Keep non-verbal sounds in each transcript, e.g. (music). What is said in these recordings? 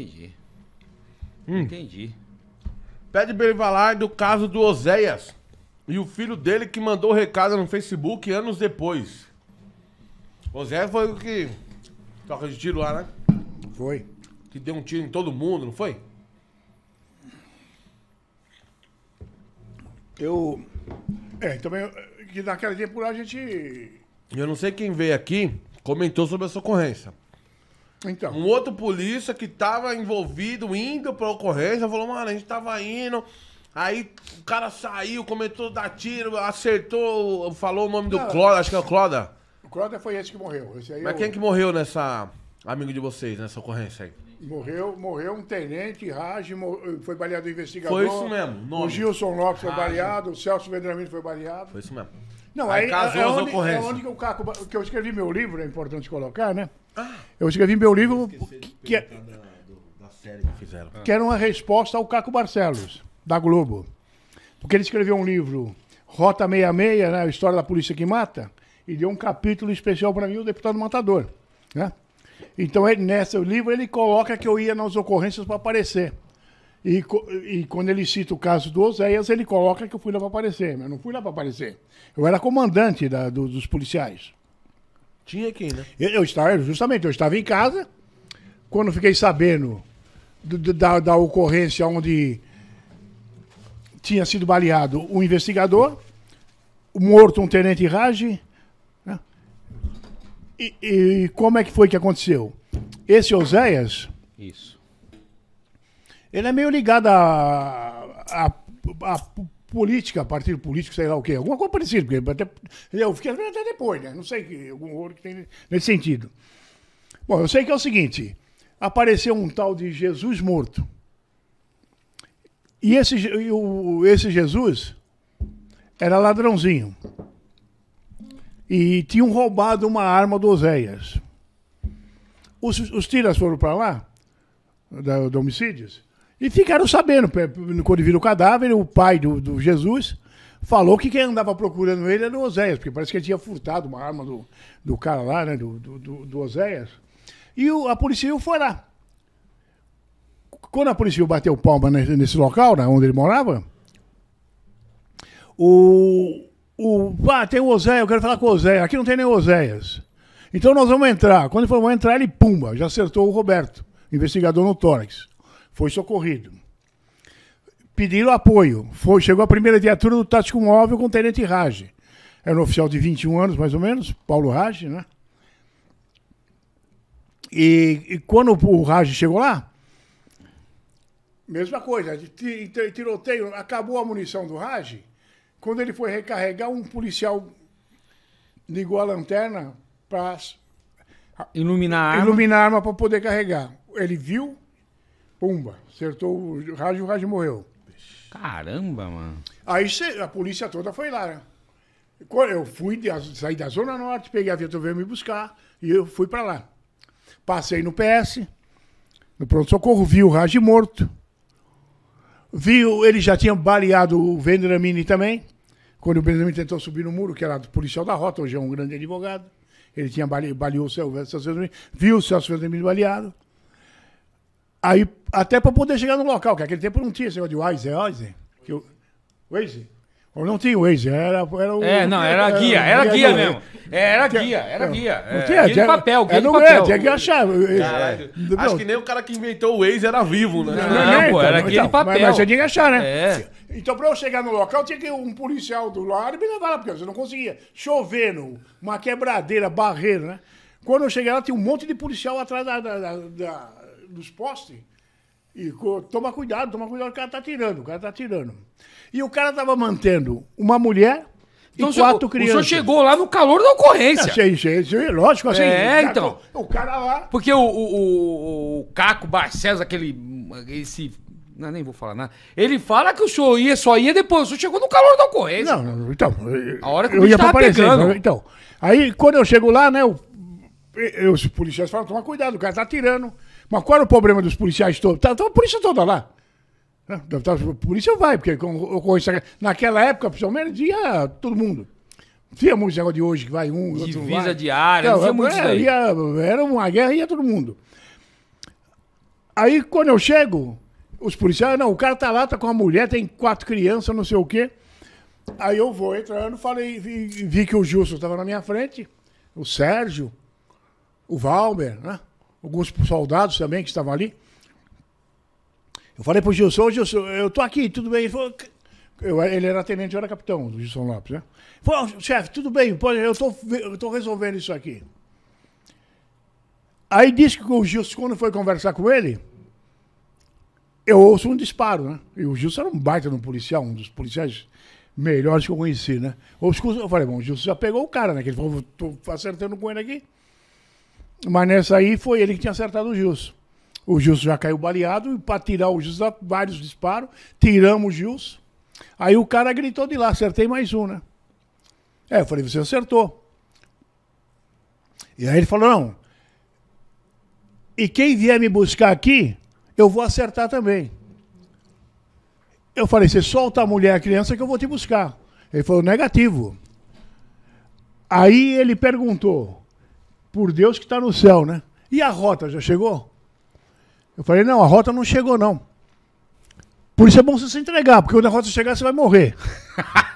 Entendi. Hum. Entendi. Pede pra ele falar do caso do Oséias e o filho dele que mandou o recado no Facebook anos depois. Oséias foi o que toca de tiro lá, né? Foi. Que deu um tiro em todo mundo, não foi? Eu. É, também. Que naquela dia por lá a gente. Eu não sei quem veio aqui, comentou sobre essa ocorrência. Então. Um outro polícia que tava envolvido, indo pra ocorrência, falou, mano, a gente tava indo. Aí o cara saiu, começou a dar tiro, acertou, falou o nome do Não, Cloda, acho que é o Cloda. O Cloda foi esse que morreu. Esse aí Mas é quem que morreu nessa. Amigo de vocês, nessa ocorrência aí? Morreu, morreu um tenente, Raj, foi baleado investigador. Foi isso mesmo. Nome. O Gilson Lopes foi baleado, o Celso Vendramini foi baleado. Foi isso mesmo. Não, aí, aí é, é casou é, onde, é onde que, o Caco, que eu escrevi meu livro, é importante colocar, né? Ah. Eu escrevi meu livro que, que, é- que era uma resposta ao Caco Barcelos, da Globo. Porque ele escreveu um livro, Rota 66, né, a história da polícia que mata, e deu um capítulo especial para mim, o deputado matador. Né? Então, ele, nesse livro, ele coloca que eu ia nas ocorrências para aparecer. E, e, quando ele cita o caso do Oséias, ele coloca que eu fui lá para aparecer, mas eu não fui lá para aparecer. Eu era comandante da, do, dos policiais. Tinha aqui, né? Eu, eu, estava, justamente, eu estava em casa, quando fiquei sabendo do, do, da, da ocorrência onde tinha sido baleado o um investigador, morto um tenente Rage. Né? E, e, como é que foi que aconteceu? Esse Oséias. Isso ele é meio ligado a, a, a política, partido político, sei lá o quê, alguma coisa parecida, porque até, eu fiquei até depois, né? Não sei que, algum ouro que tem nesse sentido. Bom, eu sei que é o seguinte: apareceu um tal de Jesus morto. E esse, esse Jesus era ladrãozinho. E tinham roubado uma arma do Oséias. Os, os tiras foram para lá, da, do homicídios, e ficaram sabendo, quando viram o cadáver, o pai do, do Jesus falou que quem andava procurando ele era o Oséias, porque parece que ele tinha furtado uma arma do, do cara lá, né, do, do, do Oséias. E o, a polícia foi lá. Quando a polícia bateu palma nesse, nesse local, né, onde ele morava, o, o, ah, tem o Oséias, eu quero falar com o Oséias. Aqui não tem nem Oséias. Então nós vamos entrar. Quando ele falou, vamos entrar, ele pumba, já acertou o Roberto, investigador no tórax foi socorrido. Pediram apoio. Foi, chegou a primeira viatura do Tático Móvel com o Tenente Rage. Era um oficial de 21 anos, mais ou menos, Paulo Rage, né? E, e quando o Rage chegou lá, mesma coisa, tiroteio, acabou a munição do Rage. Quando ele foi recarregar, um policial ligou a lanterna para iluminar a arma, iluminar a arma para poder carregar. Ele viu, Pumba, acertou o rádio, o rádio morreu. Caramba, mano. Aí cê, a polícia toda foi lá, né? Eu fui, saí da Zona Norte, peguei a viatura, veio me buscar e eu fui para lá. Passei no PS, no pronto-socorro, vi o rádio morto. Vi, ele já tinha baleado o Vendramini também, quando o Vendramini tentou subir no muro, que era policial da rota, hoje é um grande advogado, ele tinha baleou o Celso Vendramini, viu o Celso Vendramini baleado. Aí, até para poder chegar no local, que naquele tempo não tinha esse negócio de Waze, é Waze? Que eu... Waze? Ou não tinha o Waze, era, era o. É, não, era, era guia, era, era guia, guia mesmo. É, era tinha, guia, era guia. Não é, tinha, guia de papel, guia é, de é, papel. É, tinha que achar. Caralho. Acho que nem o cara que inventou o Waze era vivo, né? Não, não, não então, pô, era então, guia então, de papel. Mas, mas, tinha que achar, né? É. Então, para eu chegar no local, tinha que um policial do lado me levar lá, porque eu não conseguia. Chovendo, uma quebradeira, barreira né? Quando eu cheguei lá, tinha um monte de policial atrás da, da, da dos postes. E toma cuidado, toma cuidado, o cara tá tirando, o cara tá tirando. E o cara tava mantendo uma mulher então, e quatro o, crianças. O senhor chegou lá no calor da ocorrência. Achei, achei, achei lógico, achei. É, cara, então. O cara lá. Porque o, o, o Caco Barcelos, aquele. Esse não, nem vou falar nada. Ele fala que o senhor ia, só ia depois. O senhor chegou no calor da ocorrência. Não, então. A hora que eu ia aparecer. Pegando. Então. Aí, quando eu chego lá, né, eu, eu, os policiais falam: toma cuidado, o cara tá tirando. Mas qual era o problema dos policiais todos? Estava tá, tá, a polícia toda lá. Tá, a polícia vai, porque ocorrência. Naquela época, principalmente, ia todo mundo. Tinha muito esse negócio de hoje que vai um, Divisa outro vai. diária, não, não é, muito era, Ia, era uma guerra, ia todo mundo. Aí, quando eu chego, os policiais, não, o cara tá lá, tá com uma mulher, tem quatro crianças, não sei o quê. Aí eu vou entrando, falei, vi, vi que o Justo estava na minha frente, o Sérgio, o Valber, né? alguns soldados também que estavam ali. Eu falei pro Gilson, ô Gilson, eu tô aqui, tudo bem? Ele, falou, eu, ele era tenente, eu era capitão do Gilson Lopes, né? Falou, chefe, tudo bem, pode, eu, tô, eu tô resolvendo isso aqui. Aí disse que o Gilson, quando foi conversar com ele, eu ouço um disparo, né? E o Gilson era um baita policial, um dos policiais melhores que eu conheci, né? Eu falei, bom, o Gilson já pegou o cara, né? Que ele falou, tô acertando com ele aqui. Mas nessa aí foi ele que tinha acertado o Gilson. O Gilson já caiu baleado, e para tirar o Gilson, vários disparos, tiramos o Gilson. Aí o cara gritou de lá, acertei mais um, né? É, eu falei, você acertou. E aí ele falou, não. E quem vier me buscar aqui, eu vou acertar também. Eu falei, você solta a mulher e a criança que eu vou te buscar. Ele falou, negativo. Aí ele perguntou, por Deus que está no céu, né? E a rota já chegou? Eu falei, não, a rota não chegou, não. Por isso é bom você se entregar, porque quando a rota chegar, você vai morrer. (laughs)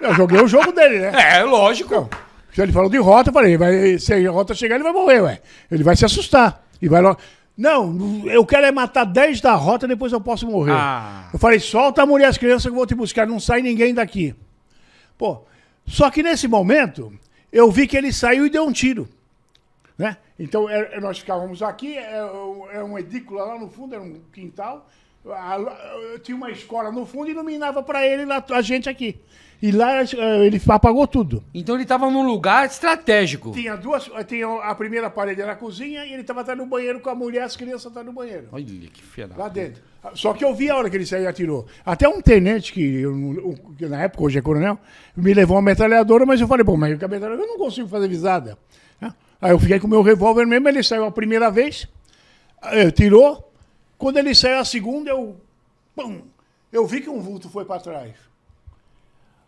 Eu joguei o jogo dele, né? É, lógico. Então, já ele falou de rota, eu falei, vai, se a rota chegar, ele vai morrer, ué. Ele vai se assustar. E vai logo. Não, eu quero é matar 10 da rota, depois eu posso morrer. Ah. Eu falei, solta a mulher e as crianças que eu vou te buscar, não sai ninguém daqui. Pô, só que nesse momento, eu vi que ele saiu e deu um tiro. Né? Então é, é, nós ficávamos aqui, é, é um edícula lá no fundo, era um quintal, eh, tinha uma escola no fundo e iluminava para ele lá, a gente aqui. E lá eh, ele apagou tudo. Então ele estava num lugar estratégico. Tinha duas. Eh, tinha a primeira parede era a cozinha e ele estava no banheiro com a mulher, as crianças estavam no banheiro. Olha que fiada. Lá dentro. Só que eu vi a hora que ele saiu e atirou. Até um tenente, que, eu, que na época hoje é coronel, me levou uma metralhadora, mas eu falei, bom, mas a metralhadora eu não consigo fazer visada. Aí eu fiquei com o meu revólver mesmo, ele saiu a primeira vez, tirou. Quando ele saiu a segunda, eu. Pum, eu vi que um vulto foi para trás.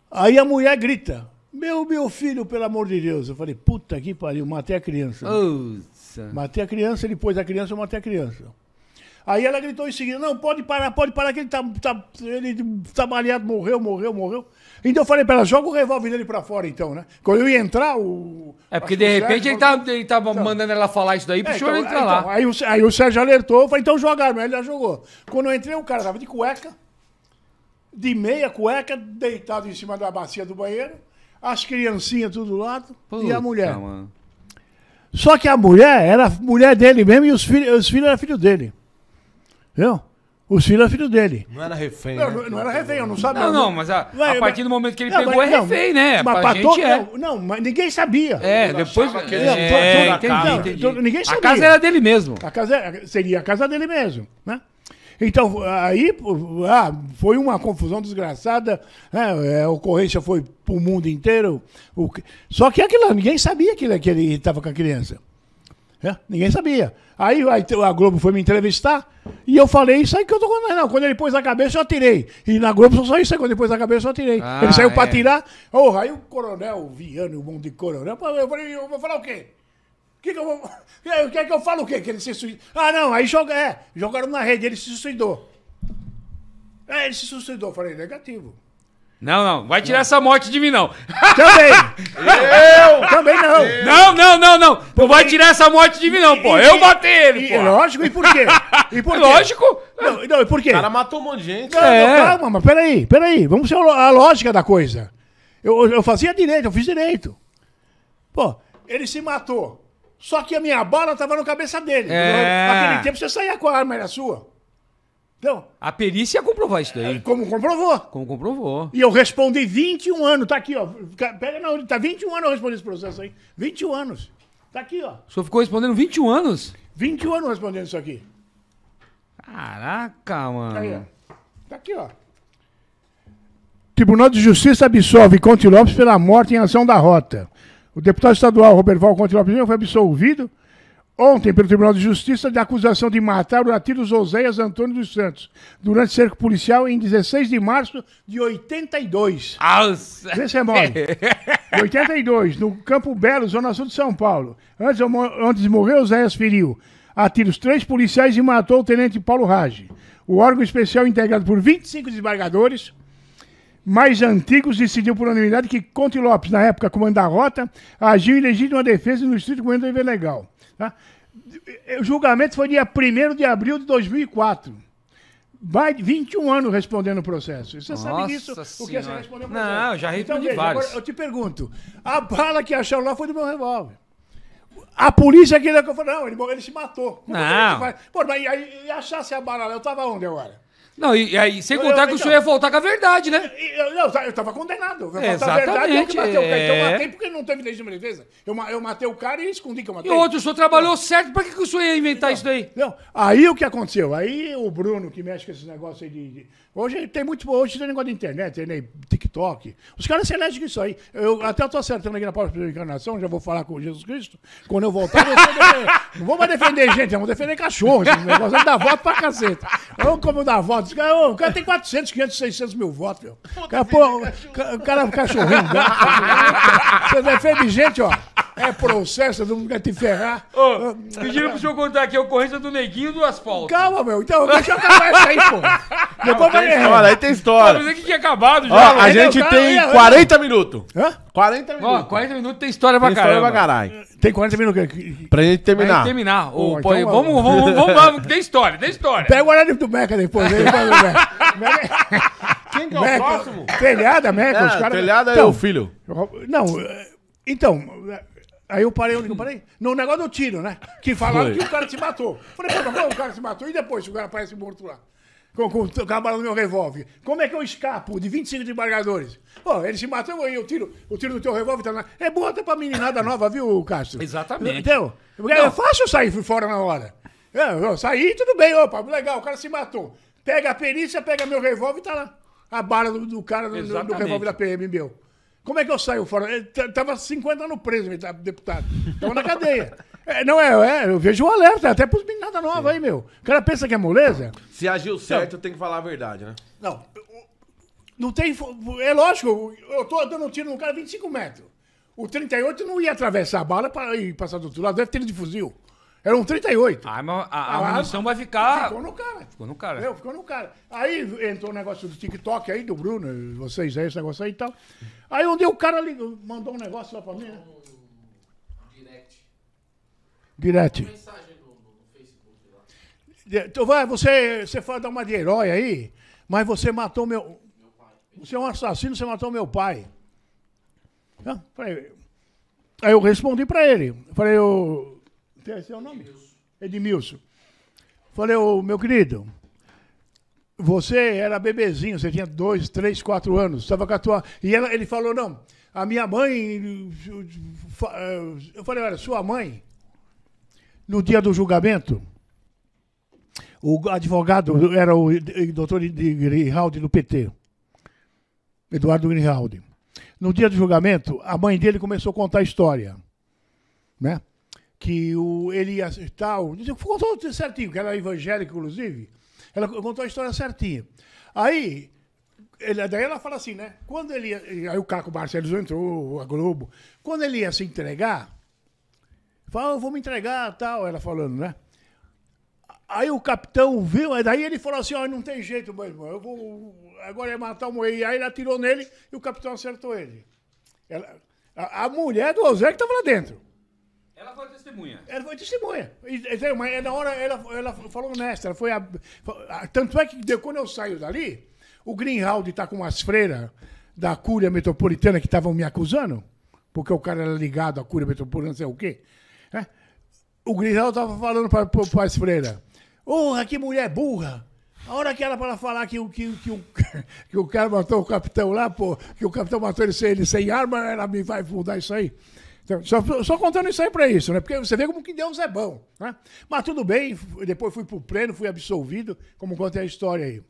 Aí a mulher grita: Meu, meu filho, pelo amor de Deus. Eu falei: Puta que pariu, matei a criança. Ouça. Matei a criança, ele pôs a criança, eu matei a criança. Aí ela gritou em seguida: Não, pode parar, pode parar, que ele tá, tá, ele tá baleado, morreu, morreu, morreu. Então eu falei pra ela: joga o revólver dele pra fora, então, né? Quando eu ia entrar, o. É porque de repente Sérgio, ele, tá, ele tava então, mandando ela falar isso daí pro é, senhor então, entrar então, lá. Aí o, aí o Sérgio alertou, eu falei: Então jogaram, Mas ele já jogou. Quando eu entrei, o cara tava de cueca, de meia cueca, deitado em cima da bacia do banheiro, as criancinhas tudo lado e a mulher. Mano. Só que a mulher era mulher dele mesmo e os filhos, os filhos eram filho dele. Entendeu? O filho é filho dele. Não era refém. Não, né? não, era refém, eu não sabia. Não, não, mas a, a partir do momento que ele pegou mas, é refém, né? Mas pra gente é. Não, não, mas ninguém sabia. É, depois. Que ele... é, entendi, entendi. ninguém sabia. A casa era dele mesmo. A casa era, é, seria a casa dele mesmo, né? Então, aí ah, foi uma confusão desgraçada, né? É, a ocorrência foi pro mundo inteiro. O... Só que aquilo, ninguém sabia que ele estava com a criança. É, ninguém sabia. Aí a Globo foi me entrevistar e eu falei isso aí que eu tô contando. Não, quando ele pôs a cabeça, eu atirei. E na Globo só saiu isso aí. Quando ele pôs a cabeça, eu atirei. Ah, ele saiu é. pra tirar. Oh, aí o coronel o Viano, o mundo de coronel, eu falei, eu vou falar o quê? Que que eu vou... (laughs) É, Quer é que eu falo o quê? Que ele se suicidou. Ah, não, aí joga... é, jogaram na rede, ele se suicidou. É, ele se suicidou. Eu falei, negativo. Não, não. Vai tirar não. essa morte de mim, não. Também. eu. Também não. Eu. Não, não, não, não. Porque... vai tirar essa morte de mim, não, pô. E, eu matei ele, e, pô. Lógico. E por quê? E por quê? Lógico. Não, não, e por quê? O cara matou um monte de gente. Não, é. não, calma, mas peraí, peraí. Vamos ser a lógica da coisa. Eu, eu fazia direito, eu fiz direito. Pô, ele se matou. Só que a minha bala tava na cabeça dele. É. Naquele tempo você saía com a arma, era sua. Não, a perícia comprovou isso daí. É, como comprovou? Como comprovou. E eu respondi 21 anos, tá aqui, ó. Pega não, tá 21 anos eu respondi esse processo aí. 21 anos. Tá aqui, ó. O senhor ficou respondendo 21 anos? 21 anos respondendo isso aqui. Caraca, mano. Aí, ó. Tá aqui, ó. Tribunal de Justiça absolve Conte Lopes pela morte em ação da rota. O deputado estadual Roberval Conte Lopes foi absolvido ontem pelo Tribunal de Justiça de acusação de matar o atirador Oséias Antônio dos Santos durante cerco policial em 16 de março de 82. Nossa. Esse é mole. 82, (laughs) no Campo Belo, Zona Sul de São Paulo. Antes, antes de morrer, Oséias feriu a tiros três policiais e matou o tenente Paulo Rage. O órgão especial, integrado por 25 desembargadores mais antigos, decidiu por unanimidade que Conte Lopes, na época comandante da rota, agiu em legítima defesa no Distrito Governo do Legal. Tá? O julgamento foi dia 1 de abril de 2004. Vai 21 anos respondendo o processo. Você Nossa sabe disso? O que você respondeu Não, eu já respondi então, vários. Agora, eu te pergunto: a bala que acharam lá foi do meu revólver. A polícia que falou, não, ele, ele se matou. Como é não. Pô, mas e, e achasse a bala lá? Eu tava onde agora? Não, e, e aí, sem contar eu, que então, o senhor então- ia voltar com a verdade, né? Eu, eu, eu tava condenado. Eu exatamente. A verdade, eu que matei o cara. Então eu é. matei porque não teve legítima de defesa. Eu, eu matei o cara e escondi que eu matei. E outro, o senhor trabalhou certo, pra que, que o senhor ia inventar não, isso daí? Não, aí o que aconteceu? Aí o Bruno, que mexe com esses negócios aí de, de Hoje tem muito. Hoje tem negócio de internet, tem né? TikTok. Os caras se elegem com isso aí. Eu até estou acertando aqui na próxima encarnação, já vou falar com Jesus Cristo. Quando eu voltar, eu defender, (laughs) não vou mais defender gente, eu vou defender cachorro. Esse negócio dá voto pra caceta. vamos como dá voto. Cara, o cara tem 400, 500, 600 mil votos, meu. O cara, pô, o cara é um cachorrinho. Né? (laughs) Você defende gente, ó. É processo, não quer te ferrar. Ô, pediram pro senhor contar aqui a ocorrência do neguinho do asfalto. Calma, meu. Então, deixa eu acabar essa aí, pô. (laughs) Depois vai errar. Olha, aí tem história. Mas o é que tinha acabado Ó, já. a gente cara, tá, tem 40 é, é. minutos. Hã? 40 minutos. Ó, 40 minutos tem história pra Tem caramba. história pra caralho. Tem 40 minutos. Pra gente terminar. Pra gente terminar. terminar. Ô, Pô, então- vamos, vamos, vamos, vamos, vamos. Tem história, tem história. Pega o horário do Meca depois. Aí, vai, vai, Quem que é o próximo? Telhada, Meca. os É, caras... telhado é então, o filho. Não, então, Aí eu parei onde que eu parei? (laughs) No negócio do tiro, né? Que falaram que o cara se matou. Falei, pô, como o cara se matou? E depois o cara aparece morto lá? Com, com, com a bala no meu revólver. Como é que eu escapo de 25 desembargadores? Pô, ele se matou, eu tiro, eu tiro do teu revólver tá lá. É boa até pra meninada nova, viu, Castro? Exatamente. Então, é fácil sair fora na hora. Eu, é, eu saí, tudo bem, opa, legal, o cara se matou. Pega a perícia, pega meu revólver e tá lá. A bala do, do cara do, do, do revólver da PM meu. Como é que eu saio fora? Estava tava 50 anos preso, tá, deputado. Estava na cadeia. (laughs) É, não é, é, eu vejo o alerta, até pros meninos nada nova Sim. aí, meu. O cara pensa que é moleza. Se agiu certo, então, tem que falar a verdade, né? Não. Não tem. É lógico, eu tô dando um tiro no cara 25 metros. O 38 não ia atravessar a bala e passar do outro lado, deve ter ele de fuzil. Era um 38. Ah, mas a, a, a ah, munição vai ficar. Ficou no cara. Ficou no cara. Eu ficou no cara. Aí entrou o um negócio do TikTok aí, do Bruno, vocês aí, esse negócio aí e tal. Aí onde o cara ligou, mandou um negócio lá pra mim, né? Direct. Direct. Uma mensagem no, Facebook lá. Então, vai, você, você fala dar uma de herói aí, mas você matou meu. meu pai. Você é um assassino, você matou meu pai. Ah, falei, aí eu respondi pra ele. Falei, eu tem seu nome? Edmilson. Edmilson. Falei, ô, meu querido, você era bebezinho, você tinha dois, três, quatro anos, estava com a tua... E ela, ele falou, não, a minha mãe... Eh, eu falei, olha, sua mãe, no dia do julgamento, o advogado era o doutor Grijaldi do PT, Eduardo Grijaldi. No dia do julgamento, a mãe dele começou a contar a história, né? que o, ele ia tal. Contou certinho, que era evangélica, inclusive. Ela contou a história certinha. Aí, ele, daí ela fala assim, né? Quando ele ia, Aí o Caco Barcelos entrou, a Globo. Quando ele ia se entregar, falou, vou me entregar, tal, ela falando, né? Aí o capitão viu, daí ele falou assim, ó, oh, não tem jeito, meu irmão, eu vou... Agora é matar o Moei. Aí ele atirou nele e o capitão acertou ele. Ela, a, a mulher do Ozé que estava lá dentro. Ela foi testemunha. Ela foi testemunha. Mas é na hora ela, ela falou honesta. Ela foi a, a, tanto é que deu, quando eu saio dali, o Greenhalde está com umas freiras da Cúria Metropolitana que estavam me acusando, porque o cara era ligado à Cúria Metropolitana, não sei o quê. Né? O Greenhalde estava falando para as freiras: Porra, oh, que mulher burra! A hora que ela para falar que, que, que, o, (laughs) que o cara matou o capitão lá, pô, que o capitão matou ele sem, ele sem arma, ela me vai fundar isso aí. Então, só, só, contando isso aí para isso, né? Porque você vê como que Deus é bom, né? Mas tudo bem, depois fui o pleno, fui absolvido, como conta a história aí.